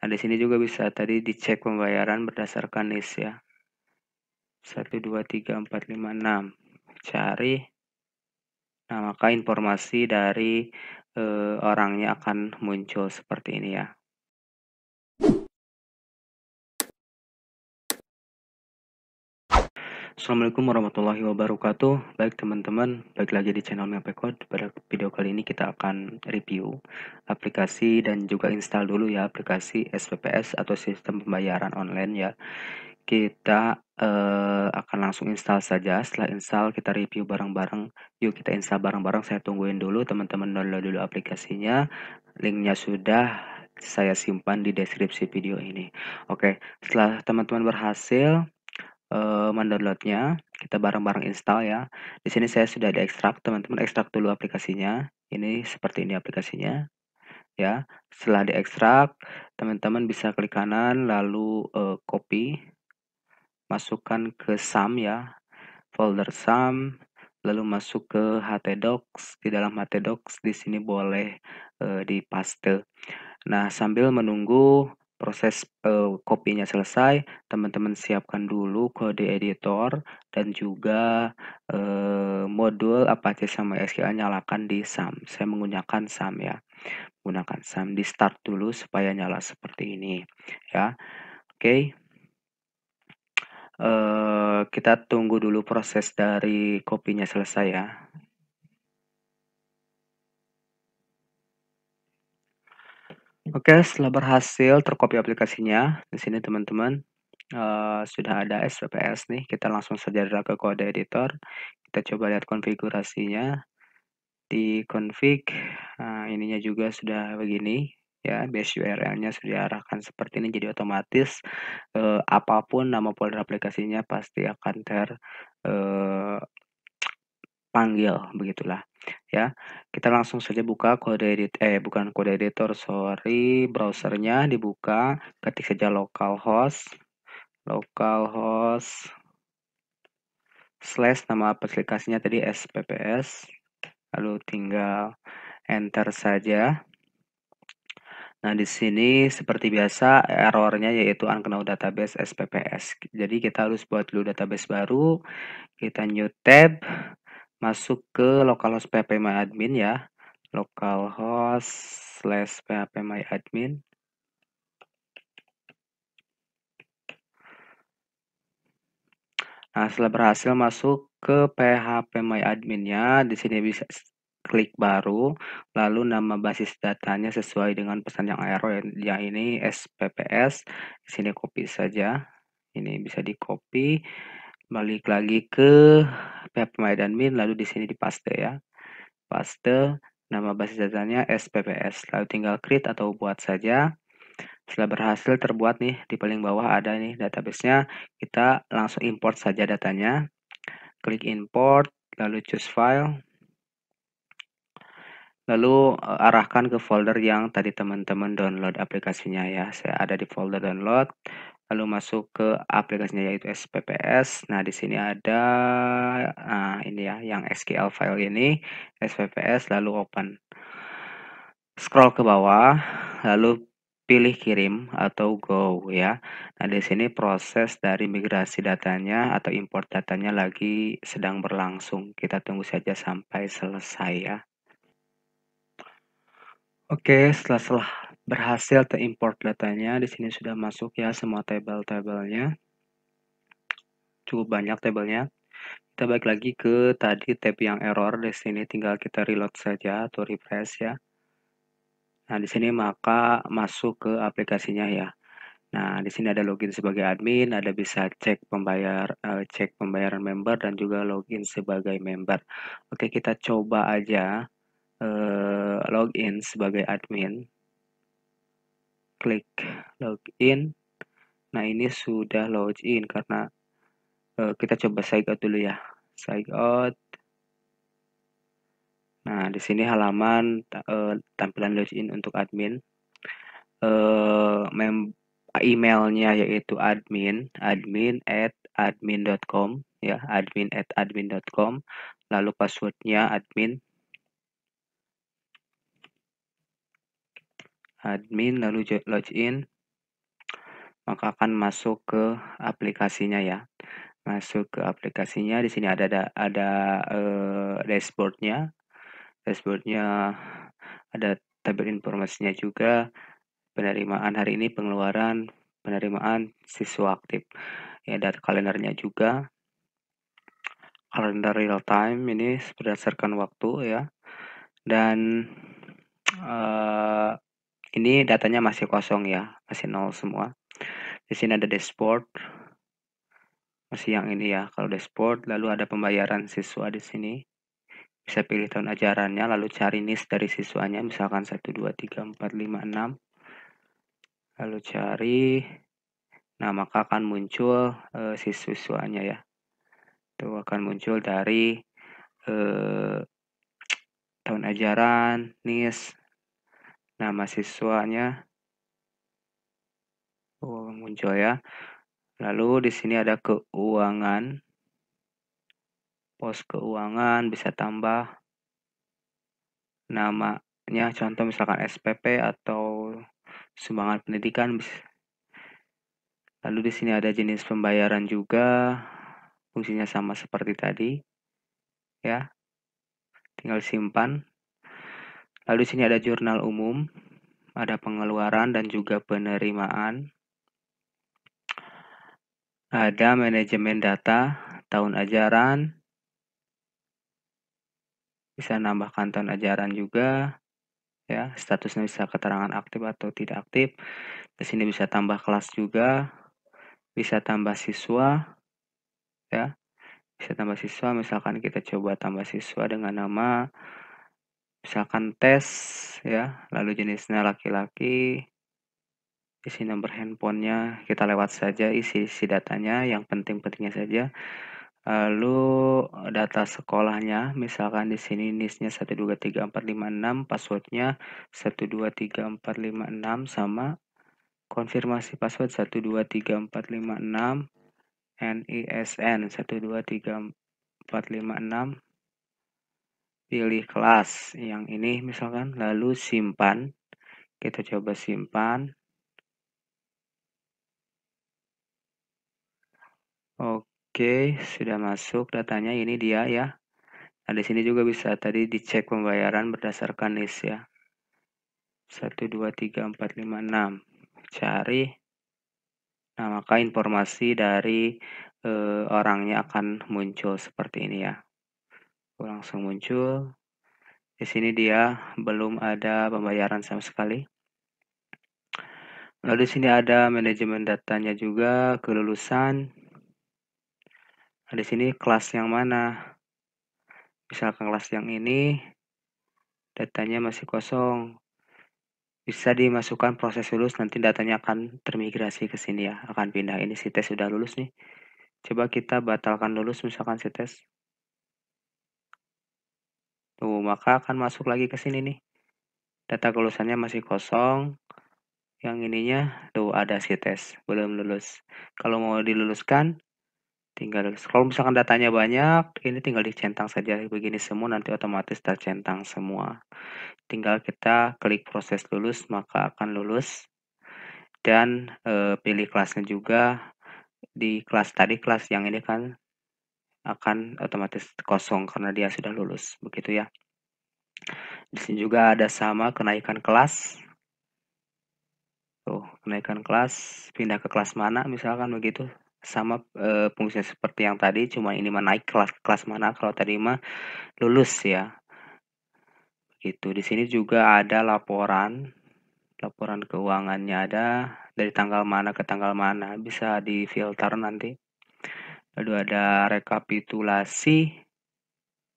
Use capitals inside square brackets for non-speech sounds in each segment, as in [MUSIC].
Nah, di sini juga bisa tadi dicek pembayaran berdasarkan list ya. 1, 2, 3, 4, 5, 6. Cari. Nah, maka informasi dari e, orangnya akan muncul seperti ini ya. Assalamualaikum warahmatullahi wabarakatuh. Baik teman-teman, baik lagi di channel Mepekod. Pada video kali ini kita akan review aplikasi dan juga install dulu ya aplikasi SPPS atau sistem pembayaran online ya. Kita uh, akan langsung install saja. Setelah install kita review bareng-bareng. Yuk kita install bareng-bareng. Saya tungguin dulu teman-teman download dulu aplikasinya. Linknya sudah saya simpan di deskripsi video ini. Oke, setelah teman-teman berhasil uh, eh, mendownloadnya kita bareng-bareng install ya. Di sini saya sudah ada ekstrak, teman-teman ekstrak dulu aplikasinya. Ini seperti ini aplikasinya, ya. Setelah diekstrak, teman-teman bisa klik kanan lalu, uh, copy, masukkan ke SAM ya, folder SAM, lalu masuk ke htdocs, di dalam htdocs di sini boleh, di eh, dipaste. Nah, sambil menunggu proses uh, kopinya selesai, teman-teman siapkan dulu kode editor dan juga uh, modul Apache sama SQL nyalakan di SAM. Saya menggunakan SAM ya. gunakan SAM di start dulu supaya nyala seperti ini ya. Oke. Okay. Uh, kita tunggu dulu proses dari kopinya selesai ya. Oke, setelah berhasil tercopy aplikasinya, di sini teman-teman uh, sudah ada SPPS nih. Kita langsung saja drag ke kode editor. Kita coba lihat konfigurasinya di config. uh, ininya juga sudah begini ya. Base URL-nya sudah diarahkan seperti ini jadi otomatis uh, apapun nama folder aplikasinya pasti akan terpanggil, [TSK] uh, begitulah ya. Kita langsung saja buka kode edit eh bukan kode editor, sorry, browsernya dibuka, ketik saja localhost localhost slash nama aplikasinya tadi SPPS lalu tinggal enter saja Nah, di sini seperti biasa errornya yaitu unknown database SPPS. Jadi kita harus buat dulu database baru, kita new tab, masuk ke localhost phpmyadmin ya localhost slash phpmyadmin. Nah, setelah berhasil masuk ke phpmyadmin ya di sini bisa klik baru, lalu nama basis datanya sesuai dengan pesan yang error yang ya ini SPPS. Di sini copy saja. Ini bisa di-copy balik lagi ke min lalu di sini di paste ya paste nama basis datanya SPPS lalu tinggal create atau buat saja setelah berhasil terbuat nih di paling bawah ada nih databasenya kita langsung import saja datanya klik import lalu choose file lalu eh, arahkan ke folder yang tadi teman-teman download aplikasinya ya saya ada di folder download lalu masuk ke aplikasinya yaitu SPPS. Nah, di sini ada nah ini ya yang SQL file ini SPPS lalu open. Scroll ke bawah, lalu pilih kirim atau go ya. Nah, di sini proses dari migrasi datanya atau import datanya lagi sedang berlangsung. Kita tunggu saja sampai selesai ya. Oke, setelah, setelah berhasil terimport datanya. Di sini sudah masuk ya semua table-tablenya. Cukup banyak tabelnya. Kita balik lagi ke tadi tab yang error. Di sini tinggal kita reload saja atau refresh ya. Nah, di sini maka masuk ke aplikasinya ya. Nah, di sini ada login sebagai admin, ada bisa cek pembayar eh, cek pembayaran member dan juga login sebagai member. Oke, kita coba aja eh, login sebagai admin klik login. Nah, ini sudah login karena uh, kita coba sign out dulu ya. Sign out. Nah, di sini halaman uh, tampilan login untuk admin. Uh, emailnya yaitu admin admin at admin.com ya admin at admin.com lalu passwordnya admin admin lalu login maka akan masuk ke aplikasinya ya masuk ke aplikasinya di sini ada ada, ada uh, eh, dashboardnya dashboardnya ada tabel informasinya juga penerimaan hari ini pengeluaran penerimaan siswa aktif ya ada kalendernya juga kalender real time ini berdasarkan waktu ya dan eh, ini datanya masih kosong ya, masih nol semua. Di sini ada dashboard. Masih yang ini ya, kalau dashboard lalu ada pembayaran siswa di sini. Bisa pilih tahun ajarannya lalu cari nis dari siswanya misalkan satu dua tiga empat lima enam, Lalu cari Nah, maka akan muncul e, siswanya ya. Itu akan muncul dari e, tahun ajaran, NIS, nama siswanya oh, muncul ya. Lalu di sini ada keuangan. Pos keuangan bisa tambah namanya contoh misalkan SPP atau sumbangan pendidikan. Lalu di sini ada jenis pembayaran juga. Fungsinya sama seperti tadi. Ya. Tinggal simpan Lalu di sini ada jurnal umum, ada pengeluaran dan juga penerimaan. Ada manajemen data, tahun ajaran. Bisa nambahkan tahun ajaran juga. Ya, statusnya bisa keterangan aktif atau tidak aktif. Di sini bisa tambah kelas juga. Bisa tambah siswa. Ya. Bisa tambah siswa, misalkan kita coba tambah siswa dengan nama misalkan tes ya, lalu jenisnya laki-laki, isi nomor handphonenya kita lewat saja isi-isi datanya, yang penting-pentingnya saja. Lalu data sekolahnya, misalkan di sini NIS-nya enam passwordnya enam sama konfirmasi password enam NISN enam pilih kelas yang ini misalkan lalu simpan kita coba simpan Oke, sudah masuk datanya ini dia ya. Nah, di sini juga bisa tadi dicek pembayaran berdasarkan nis ya. 1 2 3 4 5 6. Cari. Nah, maka informasi dari e, orangnya akan muncul seperti ini ya langsung muncul di sini dia belum ada pembayaran sama sekali lalu di sini ada manajemen datanya juga kelulusan nah, di sini kelas yang mana misalkan kelas yang ini datanya masih kosong bisa dimasukkan proses lulus nanti datanya akan termigrasi ke sini ya akan pindah ini si tes sudah lulus nih coba kita batalkan lulus misalkan si tes Tuh, maka akan masuk lagi ke sini nih. Data kelulusannya masih kosong. Yang ininya, tuh ada si tes, belum lulus. Kalau mau diluluskan, tinggal kalau misalkan datanya banyak, ini tinggal dicentang saja begini semua nanti otomatis tercentang semua. Tinggal kita klik proses lulus, maka akan lulus. Dan e, pilih kelasnya juga di kelas tadi kelas yang ini kan akan otomatis kosong karena dia sudah lulus begitu ya di sini juga ada sama kenaikan kelas tuh kenaikan kelas pindah ke kelas mana misalkan begitu sama e, eh, fungsinya seperti yang tadi cuma ini menaik kelas kelas kelas mana kalau tadi mah lulus ya begitu. di sini juga ada laporan laporan keuangannya ada dari tanggal mana ke tanggal mana bisa difilter nanti lalu ada rekapitulasi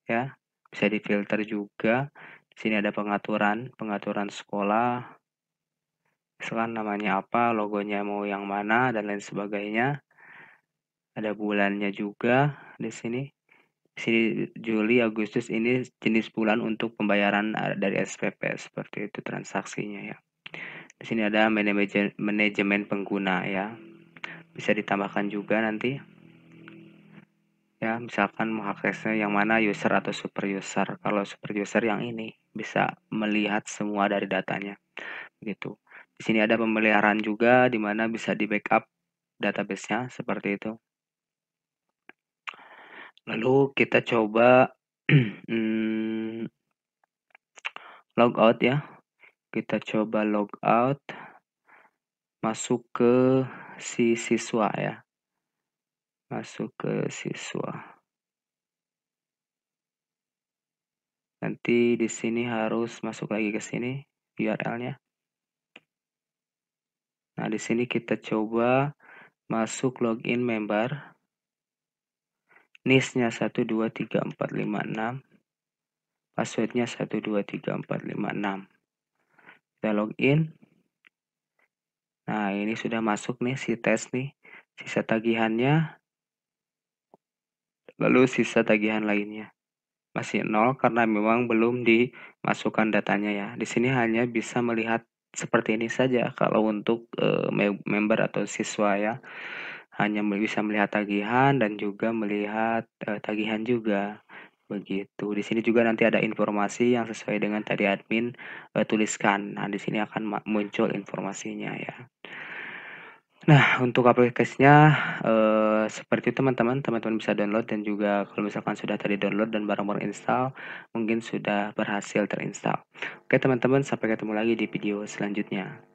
ya bisa difilter juga di sini ada pengaturan pengaturan sekolah misalkan namanya apa logonya mau yang mana dan lain sebagainya ada bulannya juga di sini di sini Juli Agustus ini jenis bulan untuk pembayaran eh, dari SPP seperti itu transaksinya ya di sini ada manajemen pengguna ya bisa ditambahkan juga nanti ya misalkan mengaksesnya yang mana user atau super user kalau super user yang ini bisa melihat semua dari datanya begitu di sini ada pemeliharaan juga di mana bisa di backup databasenya seperti itu lalu kita coba [CLEARS THROAT] hmm, log out ya kita coba log out masuk ke si siswa ya masuk ke siswa. Nanti di sini harus masuk lagi ke sini URL-nya. Nah, di sini kita coba masuk login member. NIS-nya 123456. Password-nya 123456. Kita login. Nah, ini sudah masuk nih si tes nih. Sisa tagihannya lalu sisa tagihan lainnya. Masih nol karena memang belum dimasukkan datanya ya. Di sini hanya bisa melihat seperti ini saja kalau untuk e, member atau siswa ya. Hanya bisa melihat tagihan dan juga melihat e, tagihan juga. Begitu. Di sini juga nanti ada informasi yang sesuai dengan tadi admin e, tuliskan. Nah, di sini akan muncul informasinya ya. Nah, untuk aplikasinya, eh, seperti itu teman-teman, teman-teman bisa download dan juga kalau misalkan sudah tadi-download dan baru barang install, mungkin sudah berhasil terinstall. Oke teman-teman, sampai ketemu lagi di video selanjutnya.